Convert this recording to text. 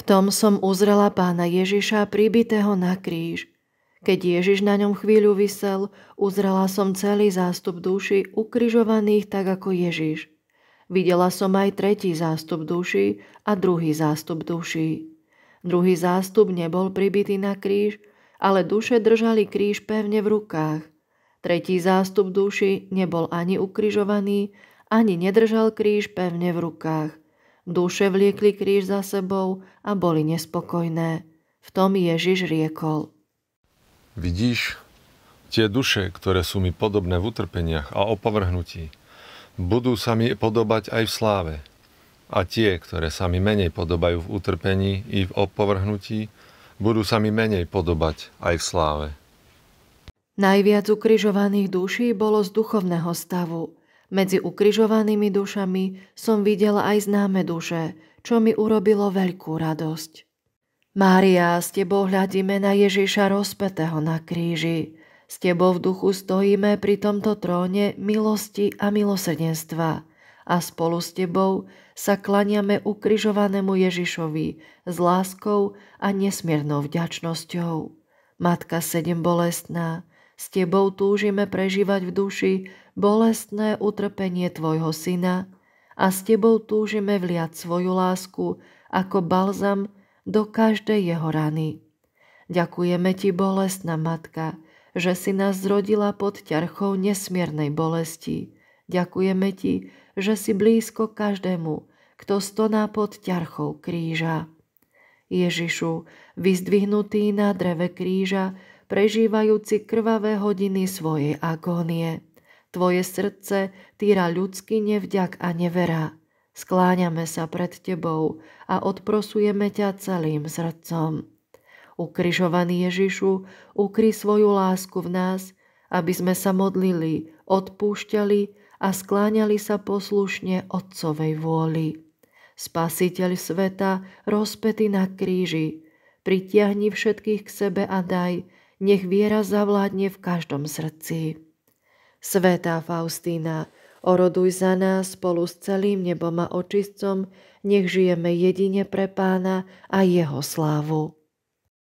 V tom som uzrela pána Ježiša pribitého na kríž. Keď Ježiš na ňom chvíľu vysel, uzrela som celý zástup duši ukrižovaných tak ako Ježiš. Videla som aj tretí zástup duši a druhý zástup duši. Druhý zástup nebol pribitý na kríž, ale duše držali kríž pevne v rukách. Tretí zástup duši nebol ani ukrižovaný, ani nedržal kríž pevne v rukách. Duše vliekli kríž za sebou a boli nespokojné. V tom Ježiš riekol. Vidíš, tie duše, ktoré sú mi podobné v utrpeniach a opovrhnutí, budú sa mi podobať aj v sláve. A tie, ktoré sa mi menej podobajú v utrpení i v opovrhnutí, budú sa mi menej podobať aj v sláve. Najviac ukrižovaných duší bolo z duchovného stavu – medzi ukrižovanými dušami som videla aj známe duše, čo mi urobilo veľkú radosť. Mária, s tebou hľadíme na Ježiša rozpetého na kríži. S tebou v duchu stojíme pri tomto tróne milosti a milosrdenstva a spolu s tebou sa klaniame ukrižovanému Ježišovi s láskou a nesmiernou vďačnosťou. Matka sedem bolestná, s tebou túžime prežívať v duši bolestné utrpenie Tvojho Syna a s Tebou túžime vliať svoju lásku ako balzam do každej jeho rany. Ďakujeme Ti, bolestná Matka, že si nás zrodila pod ťarchou nesmiernej bolesti. Ďakujeme Ti, že si blízko každému, kto stoná pod ťarchou kríža. Ježišu, vyzdvihnutý na dreve kríža, prežívajúci krvavé hodiny svojej agónie. Tvoje srdce týra ľudský nevďak a nevera. Skláňame sa pred Tebou a odprosujeme ťa celým srdcom. Ukrižovaný Ježišu, ukry svoju lásku v nás, aby sme sa modlili, odpúšťali a skláňali sa poslušne Otcovej vôli. Spasiteľ sveta, rozpety na kríži, pritiahni všetkých k sebe a daj, nech viera zavládne v každom srdci. Svetá Faustína, oroduj za nás spolu s celým nebom a očistcom, nech žijeme jedine pre pána a jeho slávu.